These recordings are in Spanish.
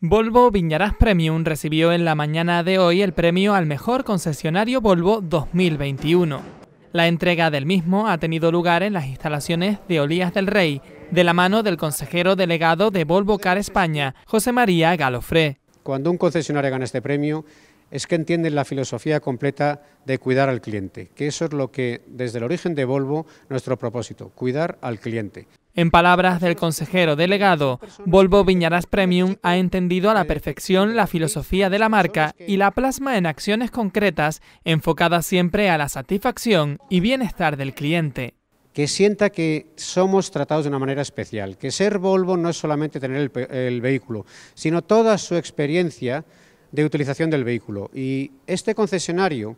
Volvo Viñarás Premium recibió en la mañana de hoy el premio al mejor concesionario Volvo 2021. La entrega del mismo ha tenido lugar en las instalaciones de Olías del Rey, de la mano del consejero delegado de Volvo Car España, José María Galofré. Cuando un concesionario gana este premio, es que entienden la filosofía completa de cuidar al cliente, que eso es lo que desde el origen de Volvo nuestro propósito, cuidar al cliente. En palabras del consejero delegado, Volvo Viñarás Premium ha entendido a la perfección la filosofía de la marca y la plasma en acciones concretas enfocadas siempre a la satisfacción y bienestar del cliente que sienta que somos tratados de una manera especial, que ser Volvo no es solamente tener el, el, vehículo, sino toda su experiencia de utilización del vehículo. Y este concesionario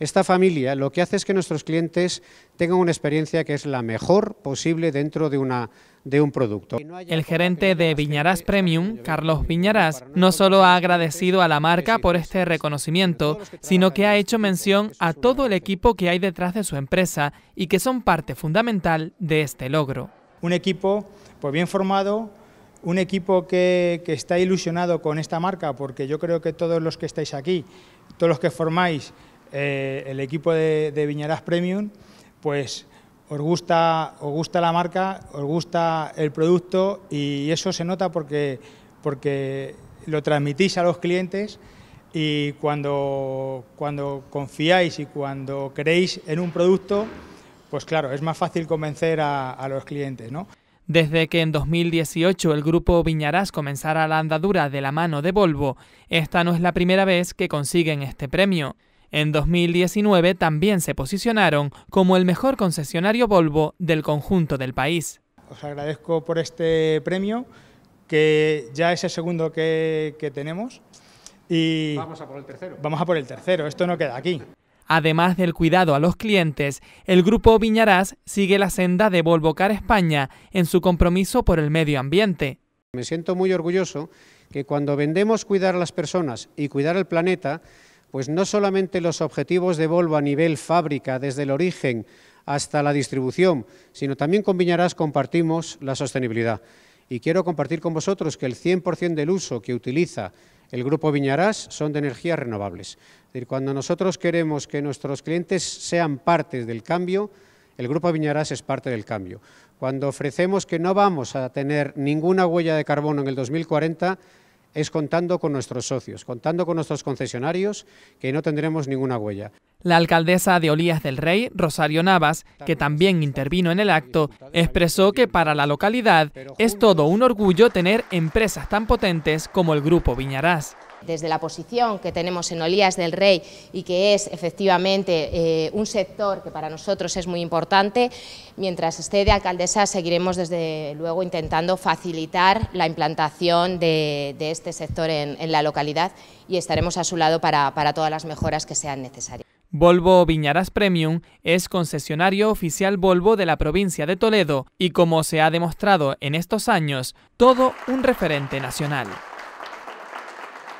esta familia lo que hace es que nuestros clientes tengan una experiencia que es la mejor posible dentro de, un producto. El gerente de Viñarás Premium, Carlos Viñarás, no solo ha agradecido a la marca por este reconocimiento, sino que ha hecho mención a todo el equipo que hay detrás de su empresa y que son parte fundamental de este logro. Un equipo pues bien formado, un equipo que, que, está ilusionado con esta marca, porque yo creo que todos los que estáis aquí, todos los que formáis, eh, el equipo de, Viñarás Premium, pues os gusta, os gusta la marca, os gusta el producto y eso se nota porque, porque lo transmitís a los clientes y cuando, cuando confiáis y cuando creéis en un producto, pues claro, es más fácil convencer a, los clientes, Desde que en 2018 el grupo Viñarás comenzara la andadura de la mano de Volvo, esta no es la primera vez que consiguen este premio. En 2019 también se posicionaron como el mejor concesionario Volvo del conjunto del país. Os agradezco por este premio, que ya es el segundo que, tenemos. Y vamos a por el tercero. Vamos a por el tercero, esto no queda aquí. Además del cuidado a los clientes, el grupo Viñarás sigue la senda de Volvo Car España en su compromiso por el medio ambiente. Me siento muy orgulloso que cuando vendemos cuidar a las personas y cuidar el planeta, pues no solamente los objetivos de Volvo a nivel fábrica, desde el origen hasta la distribución, sino también con Viñarás compartimos la sostenibilidad. Y quiero compartir con vosotros que el 100% del uso que utiliza el Grupo Viñarás son de energías renovables. Es decir, cuando nosotros queremos que nuestros clientes sean parte del cambio, el Grupo Viñarás es parte del cambio. Cuando ofrecemos que no vamos a tener ninguna huella de carbono en el 2040, es contando con nuestros socios, contando con nuestros concesionarios, que no tendremos ninguna huella. La alcaldesa de Olías del Rey, Rosario Navas, que también intervino en el acto, expresó que para la localidad es todo un orgullo tener empresas tan potentes como el Grupo Viñarás. Desde la posición que tenemos en Olías del Rey y que es efectivamente eh, un sector que para nosotros es muy importante, mientras esté de alcaldesa seguiremos desde luego intentando facilitar la implantación de, este sector en, la localidad y estaremos a su lado para, para todas las mejoras que sean necesarias. Volvo Viñaras Premium es concesionario oficial Volvo de la provincia de Toledo y como se ha demostrado en estos años, todo un referente nacional.